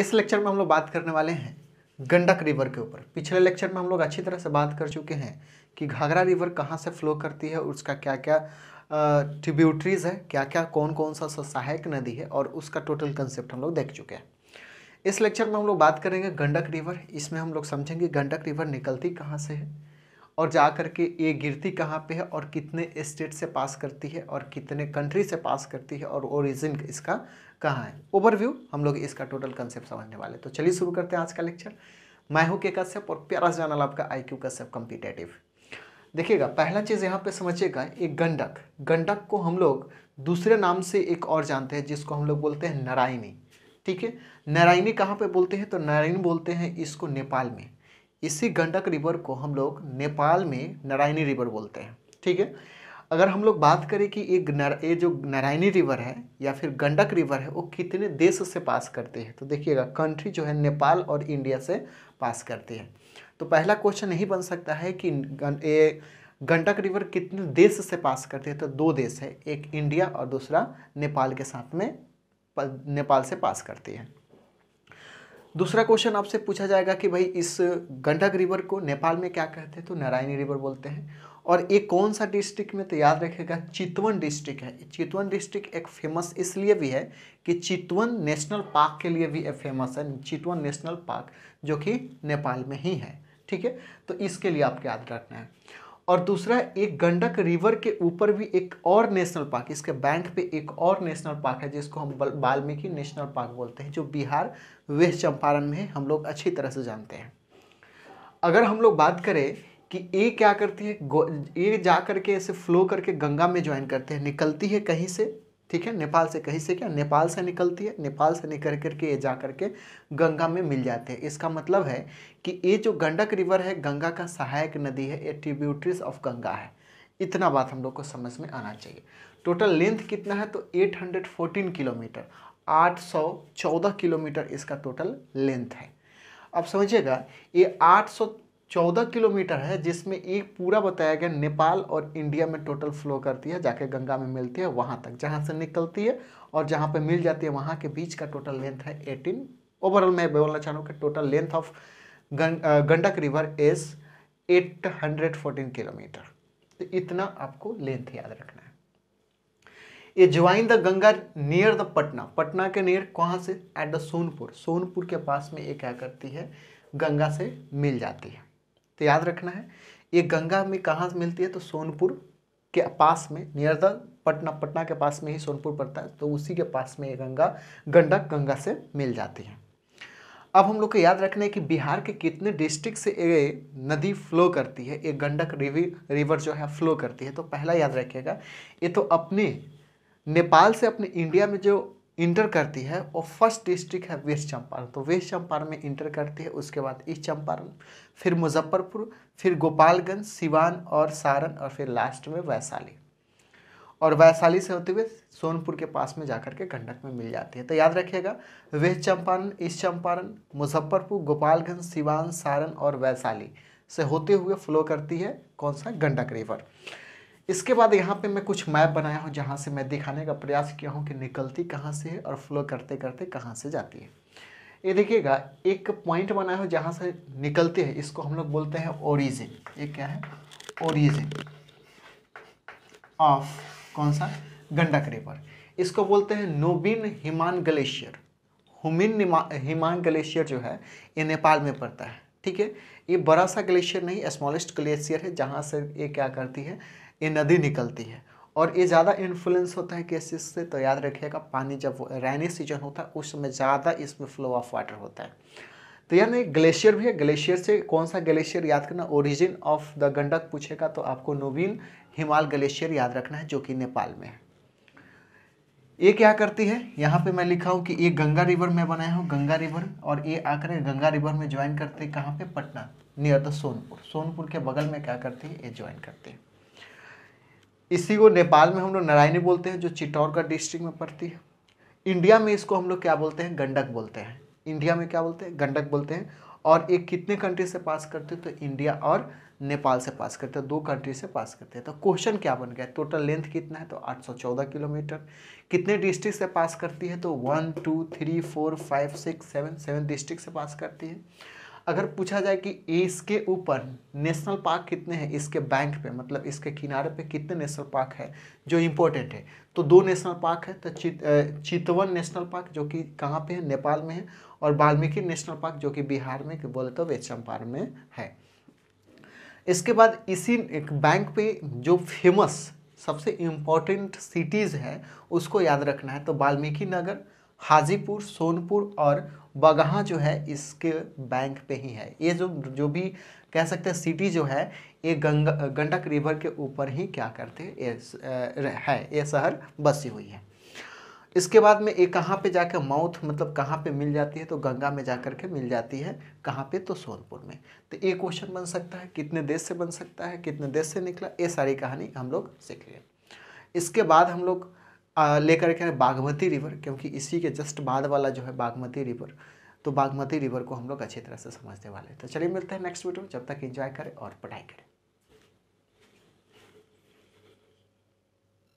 इस लेक्चर में हम लोग बात करने वाले हैं गंडक रिवर के ऊपर पिछले लेक्चर में हम लोग अच्छी तरह से बात कर चुके हैं कि घाघरा रिवर कहाँ से फ्लो करती है उसका क्या क्या ट्रिब्यूटरीज है क्या क्या कौन कौन सा सहायक नदी है और उसका टोटल कंसेप्ट हम लोग देख चुके हैं इस लेक्चर में हम लोग बात करेंगे गंडक रिवर इसमें हम लोग समझेंगे गंडक रिवर निकलती कहाँ से है और जा कर के ये गिरती कहाँ पे है और कितने स्टेट से पास करती है और कितने कंट्री से पास करती है और ओरिजिन इसका कहाँ है ओवरव्यू हम लोग इसका टोटल कंसेप्ट समझने वाले तो चलिए शुरू करते हैं आज का लेक्चर मैं हूँ के कश्यप और प्यारा जानल आपका आई क्यू कश्यप कम्पिटेटिव देखिएगा पहला चीज़ यहाँ पे समझिएगा एक गंडक गंडक को हम लोग दूसरे नाम से एक और जानते हैं जिसको हम लोग बोलते हैं नारायणी ठीक है नारायणी कहाँ पे बोलते हैं तो नारायणी बोलते हैं इसको नेपाल में इसी गंडक रिवर को हम लोग नेपाल में नारायणी रिवर बोलते हैं ठीक है अगर हम लोग बात करें कि ये ये जो नारायणी रिवर है या फिर गंडक रिवर है वो कितने देश से पास करती है तो देखिएगा कंट्री जो है नेपाल और इंडिया से पास करती है तो पहला क्वेश्चन यही बन सकता है कि ये गंडक रिवर कितने देश से पास करती है तो दो देश है एक इंडिया और दूसरा नेपाल के साथ में नेपाल से पास करती है दूसरा क्वेश्चन आपसे पूछा जाएगा कि भाई इस गंडक रिवर को नेपाल में क्या कहते हैं तो नारायणी रिवर बोलते हैं और ये कौन सा डिस्ट्रिक्ट में तो याद रखेगा चितवन डिस्ट्रिक्ट है चितवन डिस्ट्रिक्ट एक फेमस इसलिए भी है कि चितवन नेशनल पार्क के लिए भी फेमस है चितवन नेशनल पार्क जो कि नेपाल में ही है ठीक है तो इसके लिए आपको याद रखना है और दूसरा एक गंडक रिवर के ऊपर भी एक और नेशनल पार्क इसके बैंक पे एक और नेशनल पार्क है जिसको हम वाल्मीकि नेशनल पार्क बोलते हैं जो बिहार वेस्ट चंपारण में हम लोग अच्छी तरह से जानते हैं अगर हम लोग बात करें कि ये क्या करती है ये जा करके ऐसे फ्लो करके गंगा में ज्वाइन करते हैं निकलती है कहीं से ठीक है नेपाल से कहीं से क्या नेपाल से निकलती है नेपाल से निकल करके ये जा करके गंगा में मिल जाते हैं इसका मतलब है कि ये जो गंडक रिवर है गंगा का सहायक नदी है ये ट्रिब्यूटरीज ऑफ गंगा है इतना बात हम लोग को समझ में आना चाहिए टोटल लेंथ कितना है तो 814 किलोमीटर 814 किलोमीटर इसका टोटल लेंथ है अब समझिएगा ये 800 चौदह किलोमीटर है जिसमें एक पूरा बताया गया नेपाल और इंडिया में टोटल फ्लो करती है जाके गंगा में मिलती है वहाँ तक जहाँ से निकलती है और जहाँ पे मिल जाती है वहाँ के बीच का टोटल लेंथ है एटीन ओवरऑल मैं बोलना चाह रहा हूँ कि total length of Gandak river is fourteen kilometre तो इतना आपको लेंथ याद रखना है ये join the Ganga near the Patna Patna के नियर कहाँ से एट द सोनपुर सोनपुर के पास में ये क्या करती है गंगा से मिल जाती है तो याद रखना है ये गंगा में कहाँ मिलती है तो सोनपुर के पास में नियर द पटना पटना के पास में ही सोनपुर पड़ता है तो उसी के पास में ये गंगा गंडक गंगा से मिल जाती है अब हम लोग को याद रखना है कि बिहार के कितने डिस्ट्रिक्ट से ये नदी फ्लो करती है ये गंडक रिवर रिवर जो है फ्लो करती है तो पहला याद रखिएगा ये तो अपने नेपाल से अपने इंडिया में जो इंटर करती है और फर्स्ट डिस्ट्रिक्ट है वेस्ट चंपारण तो वेस्ट चंपारण में इंटर करती है उसके बाद ईस्ट चंपारण फिर मुजफ्फरपुर फिर गोपालगंज सिवान और सारण और फिर लास्ट में वैशाली और वैशाली से होते हुए सोनपुर के पास में जाकर के गंडक में मिल जाती है तो याद रखिएगा वेस्ट चंपारण ईस्ट चंपारण मुजफ्फरपुर गोपालगंज सिवान सारण और वैशाली से होते हुए फ्लो करती है कौन सा गंडक रिवर इसके बाद यहाँ पे मैं कुछ मैप बनाया हूँ जहाँ से मैं दिखाने का प्रयास किया हूँ कि निकलती कहाँ से है और फ्लो करते करते कहाँ से जाती है ये देखिएगा एक पॉइंट बनाया हो जहाँ से निकलती है इसको हम लोग बोलते हैं ओरिजिन ये क्या है ओरिजिन ऑफ कौन सा गंडक रिवर इसको बोलते हैं नोबिन हिमान ग्लेशियर हुमिन हिमान ग्लेशियर जो है ये नेपाल में पड़ता है ठीक है ये बड़ा सा ग्लेशियर नहीं स्मॉलेस्ट ग्लेशियर है जहाँ से ये क्या करती है ये नदी निकलती है और ये ज़्यादा इन्फ्लुएंस होता है चीज़ से तो याद रखिएगा पानी जब रेनी सीजन होता है उस समय ज़्यादा इसमें फ्लो ऑफ वाटर होता है तो यार नहीं ग्लेशियर भी है ग्लेशियर से कौन सा ग्लेशियर याद करना ओरिजिन ऑफ द गंडक पूछेगा तो आपको नोबिन हिमाल ग्लेशियर याद रखना है जो कि नेपाल में है ये क्या करती है यहाँ पे मैं लिखा हूँ कि ये गंगा रिवर में बनाया हूँ गंगा रिवर और ये आकर गंगा रिवर में ज्वाइन करते हैं कहाँ पे पटना नियर द सोनपुर सोनपुर के बगल में क्या करती है ये ज्वाइन करते हैं इसी को नेपाल में हम लोग नारायणी बोलते हैं जो चित्तौड़गढ़ डिस्ट्रिक्ट में पड़ती है इंडिया में इसको हम लोग क्या बोलते हैं गंडक बोलते हैं इंडिया में क्या बोलते हैं गंडक बोलते हैं और ये कितने कंट्री से पास करते हैं तो इंडिया और नेपाल से पास करते हैं दो कंट्री से पास करते हैं तो क्वेश्चन क्या बन गया टोटल लेंथ कितना है तो 814 किलोमीटर कितने डिस्ट्रिक्ट से पास करती है तो one two three four five six seven seven district से पास करती है अगर पूछा जाए कि इसके ऊपर नेशनल पार्क कितने हैं इसके बैंक पे मतलब इसके किनारे पे कितने नेशनल पार्क है जो इम्पोर्टेंट है तो दो नेशनल पार्क है तो चित चितवन नेशनल पार्क जो कि कहाँ पे है नेपाल में है और वाल्मीकि नेशनल पार्क जो कि बिहार में बोले तो वे चंपार में है इसके बाद इसी एक बैंक पे जो फेमस सबसे इम्पोर्टेंट सिटीज़ है उसको याद रखना है तो वाल्मीकि नगर हाजीपुर सोनपुर और बगहा जो है इसके बैंक पे ही है ये जो जो भी कह सकते हैं सिटी जो है ये गंगा गंडक रिवर के ऊपर ही क्या करते हैं ये है ये शहर बसी हुई है इसके बाद में ये कहाँ पे जाकर माउथ मतलब कहाँ पे मिल जाती है तो गंगा में जाकर के मिल जाती है कहाँ पे तो सोनपुर में तो ये क्वेश्चन बन सकता है कितने देश से बन सकता है कितने देश से निकला ये सारी कहानी हम लोग सीख लिए इसके बाद हम लोग लेकर के बागमती रिवर क्योंकि इसी के जस्ट बाद वाला जो है बागमती रिवर तो बागमती रिवर को हम लोग अच्छी तरह से समझने वाले हैं तो चलिए मिलते हैं नेक्स्ट वीडियो जब तक इंजॉय करें और पढ़ाई करें